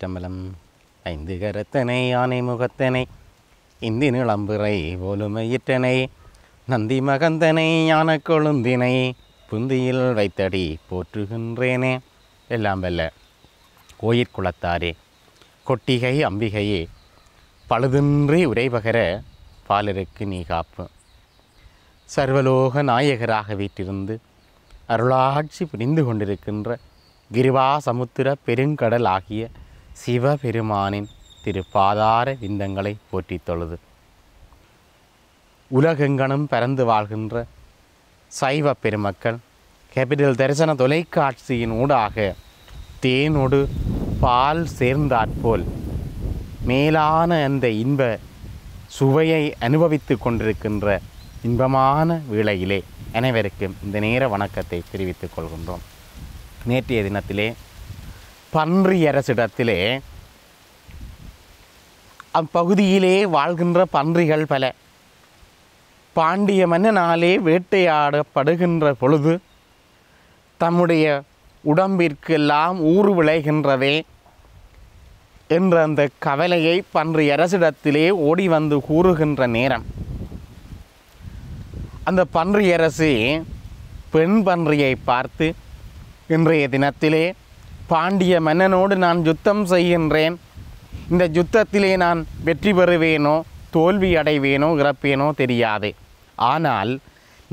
சிற்றம்பலம் ஐந்து கரத்தனை யானை முகத்தனை இந்தி நிளம்புரை ஒலுமையிட்டனை நந்தி மகந்தனை யானை கொழுந்தினை புந்தியில் வைத்தடி போற்றுகின்றேனே எல்லாம் வல்ல கோயிற் குளத்தாரே கொட்டிகை அம்பிகையே பழுதின்றி உரைபகர பாலருக்கு நீ காப்பு சர்வலோக நாயகராக வீட்டிருந்து அருளாட்சி புரிந்து கொண்டிருக்கின்ற கிரிவா சமுத்திர பெருங்கடல் ஆகிய சிவபெருமானின் திருப்பாதார விந்தங்களை போற்றித் தொழுது உலகெங்கனும் பறந்து வாழ்கின்ற சைவ பெருமக்கள் கேபிட்டல் தரிசன தொலைக்காட்சியின் ஊடாக தேனோடு பால் சேர்ந்தாற்போல் மேலான அந்த இன்ப சுவையை அனுபவித்து கொண்டிருக்கின்ற இன்பமான வேளையிலே அனைவருக்கும் இந்த நேர வணக்கத்தை தெரிவித்துக் கொள்கின்றோம் நேற்றைய தினத்திலே பன்றி அரசிடத்திலே அப்பகுதியிலே வாழ்கின்ற பன்றிகள் பல பாண்டிய மன்னனாலே வேட்டையாடப்படுகின்ற பொழுது தம்முடைய உடம்பிற்கெல்லாம் ஊறு விளைகின்றதே என்ற அந்த கவலையை பன்றி அரசிடத்திலே ஓடி வந்து கூறுகின்ற நேரம் அந்த பன்றி அரசு பெண் பன்றியை பார்த்து இன்றைய தினத்திலே பாண்டிய மன்னனோடு நான் யுத்தம் செய்கின்றேன் இந்த யுத்தத்திலே நான் வெற்றி பெறுவேனோ தோல்வி அடைவேனோ இறப்பேனோ தெரியாது ஆனால்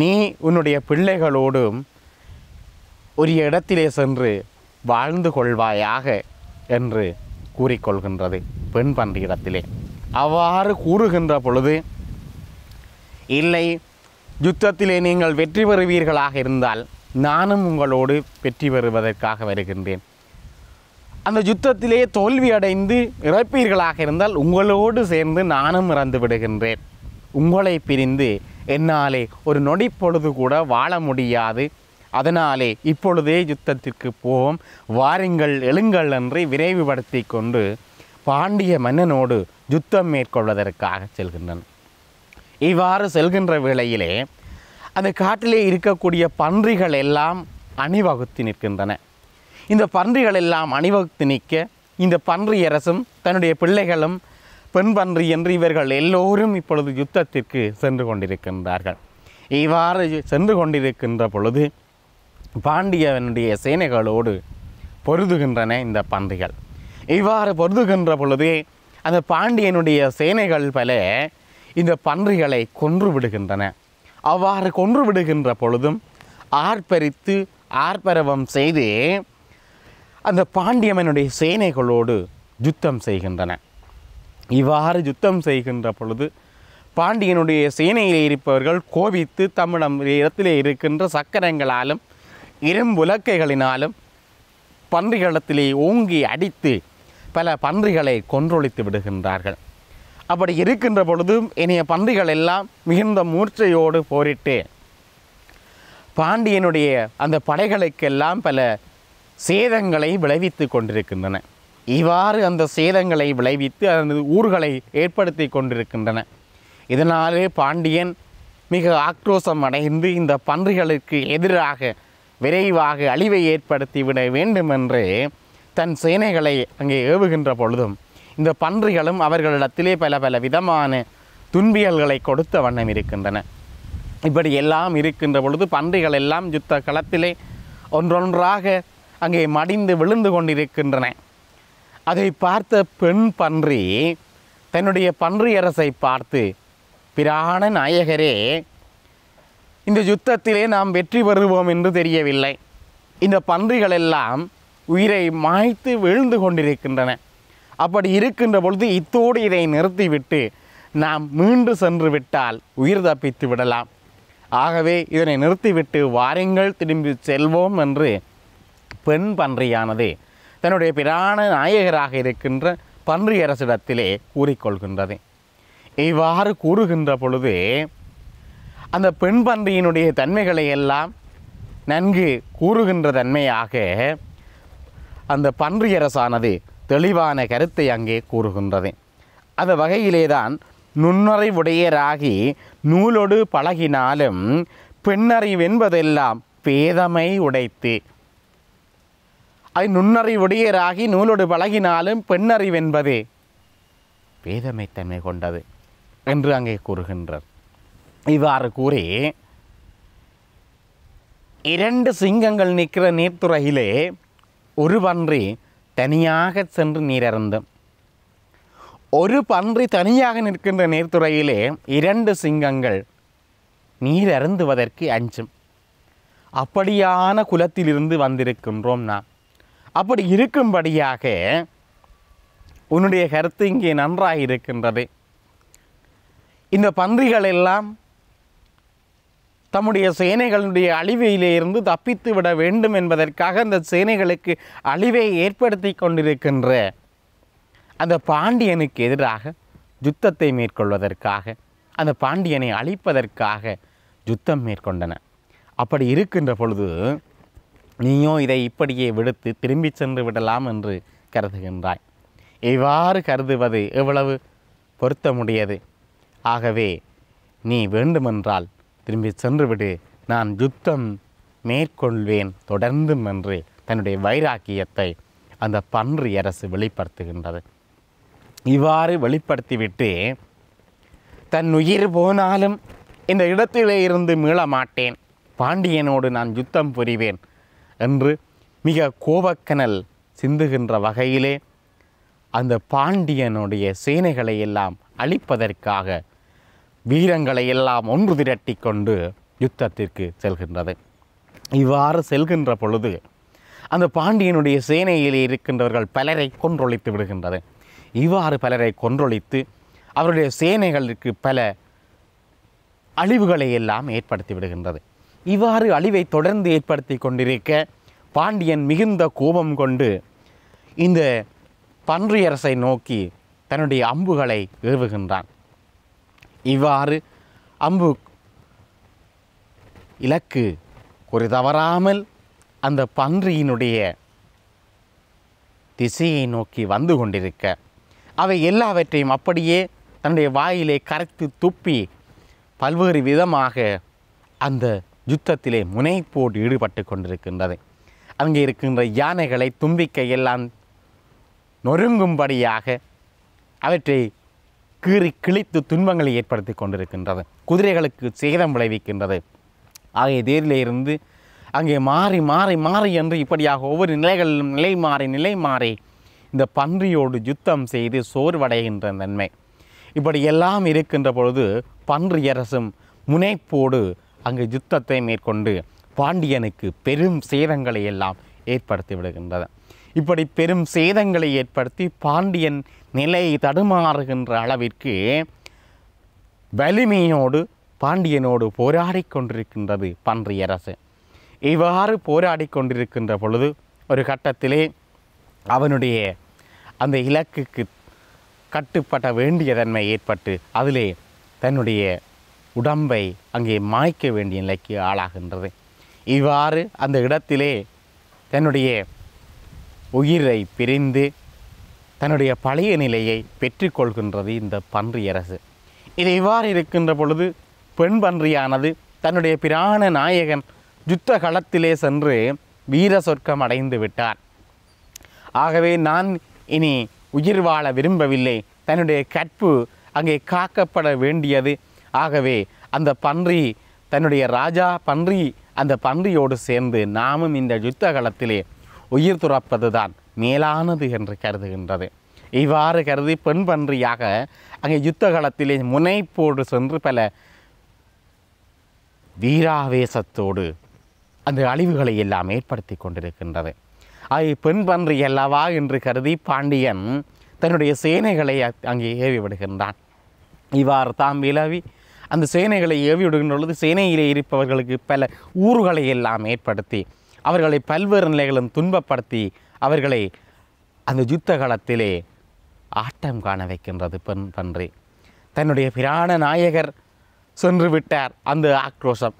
நீ உன்னுடைய பிள்ளைகளோடும் ஒரு இடத்திலே சென்று வாழ்ந்து கொள்வாயாக என்று கூறிக்கொள்கின்றது பெண் பன்றியிடத்திலே அவ்வாறு கூறுகின்ற பொழுது இல்லை யுத்தத்திலே நீங்கள் வெற்றி பெறுவீர்களாக இருந்தால் நானும் உங்களோடு வெற்றி பெறுவதற்காக வருகின்றேன் அந்த யுத்தத்திலே தோல்வி அடைந்து இறப்பீர்களாக இருந்தால் உங்களோடு சேர்ந்து நானும் இறந்து விடுகின்றேன் உங்களை பிரிந்து என்னாலே ஒரு நொடி பொழுது கூட வாழ முடியாது அதனாலே இப்பொழுதே யுத்தத்திற்கு போவோம் வாருங்கள் எழுங்கள் என்று விரைவுபடுத்தி கொண்டு பாண்டிய மன்னனோடு யுத்தம் மேற்கொள்வதற்காக செல்கின்றன இவ்வாறு செல்கின்ற வேளையிலே அந்த காட்டிலே இருக்கக்கூடிய பன்றிகள் எல்லாம் அணிவகுத்து நிற்கின்றன இந்த பன்றிகள் எல்லாம் அணிவகுத்து நிற்க இந்த பன்றி அரசும் தன்னுடைய பிள்ளைகளும் பெண் பன்றி என்று இவர்கள் எல்லோரும் இப்பொழுது யுத்தத்திற்கு சென்று கொண்டிருக்கின்றார்கள் இவ்வாறு சென்று கொண்டிருக்கின்ற பொழுது பாண்டியவனுடைய சேனைகளோடு பொருதுகின்றன இந்த பன்றிகள் இவ்வாறு பொருதுகின்ற பொழுது அந்த பாண்டியனுடைய சேனைகள் பல இந்த பன்றிகளை கொன்று விடுகின்றன அவ்வாறு கொன்று விடுகின்ற பொழுதும் ஆர்ப்பரித்து ஆர்ப்பரவம் செய்து அந்த பாண்டியம்மனுடைய சேனைகளோடு யுத்தம் செய்கின்றன இவ்வாறு யுத்தம் செய்கின்ற பொழுது பாண்டியனுடைய சேனையில் இருப்பவர்கள் கோபித்து தம்மிடம் இடத்திலே இருக்கின்ற சக்கரங்களாலும் இரும்புலக்கைகளினாலும் பன்றிகளத்திலே ஓங்கி அடித்து பல பன்றிகளை கொன்றொழித்து விடுகின்றார்கள் அப்படி இருக்கின்ற பொழுது இனிய பன்றிகள் எல்லாம் மிகுந்த மூர்ச்சையோடு போரிட்டு பாண்டியனுடைய அந்த படைகளுக்கெல்லாம் பல சேதங்களை விளைவித்து கொண்டிருக்கின்றன இவ்வாறு அந்த சேதங்களை விளைவித்து அந்த ஊர்களை ஏற்படுத்தி கொண்டிருக்கின்றன இதனாலே பாண்டியன் மிக ஆக்ரோசம் அடைந்து இந்த பன்றிகளுக்கு எதிராக விரைவாக அழிவை ஏற்படுத்திவிட என்று தன் சேனைகளை அங்கே ஏவுகின்ற பொழுதும் இந்த பன்றிகளும் அவர்களிடத்திலே பல பல விதமான துன்பியல்களை கொடுத்த வண்ணம் இருக்கின்றன இப்படி எல்லாம் இருக்கின்ற பொழுது பன்றிகள் எல்லாம் யுத்த களத்திலே ஒன்றொன்றாக அங்கே மடிந்து விழுந்து கொண்டிருக்கின்றன அதை பார்த்த பெண் பன்றி தன்னுடைய பன்றியரசை பார்த்து பிராண நாயகரே இந்த யுத்தத்திலே நாம் வெற்றி பெறுவோம் என்று தெரியவில்லை இந்த பன்றிகளெல்லாம் உயிரை மாய்த்து விழுந்து கொண்டிருக்கின்றன அப்படி இருக்கின்ற பொழுது இத்தோடு இதை நிறுத்திவிட்டு நாம் மீண்டு சென்று விட்டால் உயிர் தப்பித்து விடலாம் ஆகவே இதனை நிறுத்திவிட்டு வாருங்கள் திரும்பி செல்வோம் என்று பெண் பன்றியானது தன்னுடைய பிராண நாயகராக இருக்கின்ற பன்றி அரசிடத்திலே கூறிக்கொள்கின்றது இவ்வாறு கூறுகின்ற பொழுது அந்த பெண் பன்றியினுடைய தன்மைகளை எல்லாம் நன்கு கூறுகின்ற தன்மையாக அந்த பன்றி அரசானது தெளிவான கருத்தை அங்கே கூறுகின்றது அந்த வகையிலே தான் நுண்ணறிவுடையராகி நூலோடு பழகினாலும் பெண்ணறிவென்பதெல்லாம் பேதமை உடைத்து அது உடையராகி நூலோடு பழகினாலும் பெண்ணறிவென்பதே வேதமைத்தன்மை கொண்டது என்று அங்கே கூறுகின்றார் இவ்வாறு கூறி இரண்டு சிங்கங்கள் நிற்கிற நீர்த்துறையிலே ஒரு பன்றி தனியாக சென்று நீரறந்தும் ஒரு பன்றி தனியாக நிற்கின்ற நீர்த்துறையிலே இரண்டு சிங்கங்கள் நீரருந்துவதற்கு அஞ்சும் அப்படியான குலத்திலிருந்து வந்திருக்கின்றோம் நாம் அப்படி இருக்கும்படியாக உன்னுடைய கருத்து இங்கே நன்றாக இருக்கின்றது இந்த பன்றிகள் எல்லாம் தம்முடைய சேனைகளுடைய அழிவையிலே இருந்து தப்பித்து விட வேண்டும் என்பதற்காக அந்த சேனைகளுக்கு அழிவை ஏற்படுத்தி கொண்டிருக்கின்ற அந்த பாண்டியனுக்கு எதிராக யுத்தத்தை மேற்கொள்வதற்காக அந்த பாண்டியனை அழிப்பதற்காக யுத்தம் மேற்கொண்டன அப்படி இருக்கின்ற பொழுது நீயோ இதை இப்படியே விடுத்து திரும்பி சென்று விடலாம் என்று கருதுகின்றாய் இவ்வாறு கருதுவது எவ்வளவு பொருத்தமுடையது ஆகவே நீ வேண்டுமென்றால் திரும்பி சென்று விடு நான் யுத்தம் மேற்கொள்வேன் தொடர்ந்தும் என்று தன்னுடைய வைராக்கியத்தை அந்த பன்றி அரசு வெளிப்படுத்துகின்றது இவ்வாறு வெளிப்படுத்திவிட்டு தன் உயிர் போனாலும் இந்த இடத்திலே இருந்து மீள மாட்டேன் பாண்டியனோடு நான் யுத்தம் புரிவேன் என்று மிக கோபக்கனல் சிந்துகின்ற வகையிலே அந்த பாண்டியனுடைய சேனைகளை எல்லாம் அழிப்பதற்காக வீரங்களை எல்லாம் ஒன்று திரட்டி கொண்டு யுத்தத்திற்கு செல்கின்றது இவ்வாறு செல்கின்ற பொழுது அந்த பாண்டியனுடைய சேனையில் இருக்கின்றவர்கள் பலரை கொன்றொழித்து விடுகின்றது இவ்வாறு பலரை கொன்றொழித்து அவருடைய சேனைகளுக்கு பல அழிவுகளை எல்லாம் ஏற்படுத்தி விடுகின்றது இவ்வாறு அழிவை தொடர்ந்து ஏற்படுத்தி கொண்டிருக்க பாண்டியன் மிகுந்த கோபம் கொண்டு இந்த பன்றியரசை நோக்கி தன்னுடைய அம்புகளை ஏவுகின்றான் இவ்வாறு அம்பு இலக்கு ஒரு தவறாமல் அந்த பன்றியினுடைய திசையை நோக்கி வந்து கொண்டிருக்க அவை எல்லாவற்றையும் அப்படியே தன்னுடைய வாயிலே கரைத்து துப்பி பல்வேறு விதமாக அந்த யுத்தத்திலே முனைப்போடு ஈடுபட்டு கொண்டிருக்கின்றது அங்கே இருக்கின்ற யானைகளை தும்பிக்கையெல்லாம் நொறுங்கும்படியாக அவற்றை கீறி கிழித்து துன்பங்களை ஏற்படுத்தி கொண்டிருக்கின்றது குதிரைகளுக்கு சேதம் விளைவிக்கின்றது ஆகிய இருந்து அங்கே மாறி மாறி மாறி என்று இப்படியாக ஒவ்வொரு நிலைகளிலும் நிலை மாறி நிலை மாறி இந்த பன்றியோடு யுத்தம் செய்து சோர்வடைகின்ற நன்மை இப்படி எல்லாம் இருக்கின்ற பொழுது பன்றி அரசும் முனைப்போடு அங்கு யுத்தத்தை மேற்கொண்டு பாண்டியனுக்கு பெரும் சேதங்களை எல்லாம் ஏற்படுத்தி விடுகின்றது இப்படி பெரும் சேதங்களை ஏற்படுத்தி பாண்டியன் நிலை தடுமாறுகின்ற அளவிற்கு வலிமையோடு பாண்டியனோடு போராடி கொண்டிருக்கின்றது பன்றிய அரசு இவ்வாறு போராடி கொண்டிருக்கின்ற பொழுது ஒரு கட்டத்திலே அவனுடைய அந்த இலக்குக்கு கட்டுப்பட வேண்டிய தன்மை ஏற்பட்டு அதிலே தன்னுடைய உடம்பை அங்கே மாய்க்க வேண்டிய நிலைக்கு ஆளாகின்றது இவ்வாறு அந்த இடத்திலே தன்னுடைய உயிரை பிரிந்து தன்னுடைய பழைய நிலையை பெற்றுக்கொள்கின்றது இந்த பன்றி அரசு இது இவ்வாறு இருக்கின்ற பொழுது பெண் பன்றியானது தன்னுடைய பிராண நாயகன் யுத்த களத்திலே சென்று வீர சொர்க்கம் அடைந்து விட்டார் ஆகவே நான் இனி உயிர் வாழ விரும்பவில்லை தன்னுடைய கற்பு அங்கே காக்கப்பட வேண்டியது ஆகவே அந்த பன்றி தன்னுடைய ராஜா பன்றி அந்த பன்றியோடு சேர்ந்து நாமும் இந்த யுத்த காலத்திலே உயிர் துறப்பது தான் மேலானது என்று கருதுகின்றது இவ்வாறு கருதி பெண் பன்றியாக அங்கே யுத்த காலத்திலே முனைப்போடு சென்று பல வீராவேசத்தோடு அந்த அழிவுகளை எல்லாம் ஏற்படுத்தி கொண்டிருக்கின்றது அது பெண் பன்றி அல்லவா என்று கருதி பாண்டியன் தன்னுடைய சேனைகளை அங்கே ஏவி விடுகின்றான் இவ்வாறு தாம் விலவி அந்த சேனைகளை ஏவி விடுகின்றது சேனையிலே இருப்பவர்களுக்கு பல ஊர்களை எல்லாம் ஏற்படுத்தி அவர்களை பல்வேறு நிலைகளும் துன்பப்படுத்தி அவர்களை அந்த யுத்த காலத்திலே ஆட்டம் காண வைக்கின்றது பெண் பன்றி தன்னுடைய பிராண நாயகர் சென்று விட்டார் அந்த ஆக்ரோஷம்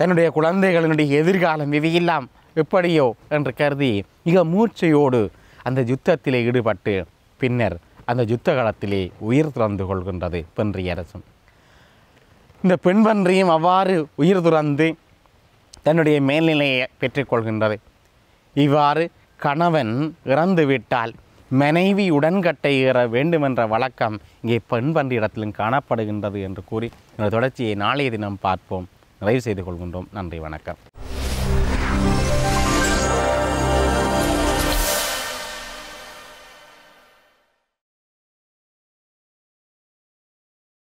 தன்னுடைய குழந்தைகளினுடைய எதிர்காலம் இவையெல்லாம் எப்படியோ என்று கருதி மிக மூச்சையோடு அந்த யுத்தத்திலே ஈடுபட்டு பின்னர் அந்த யுத்த காலத்திலே உயிர் திறந்து கொள்கின்றது பென்றிய அரசன் இந்த பெண்பன்றியும் அவ்வாறு உயிர் துறந்து தன்னுடைய மேல்நிலையை பெற்றுக்கொள்கின்றது இவ்வாறு கணவன் இறந்துவிட்டால் மனைவி உடன்கட்டை ஏற வேண்டுமென்ற வழக்கம் இங்கே பெண் இடத்திலும் காணப்படுகின்றது என்று கூறி இந்த தொடர்ச்சியை நாளைய தினம் பார்ப்போம் நிறைவு செய்து கொள்கின்றோம் நன்றி வணக்கம்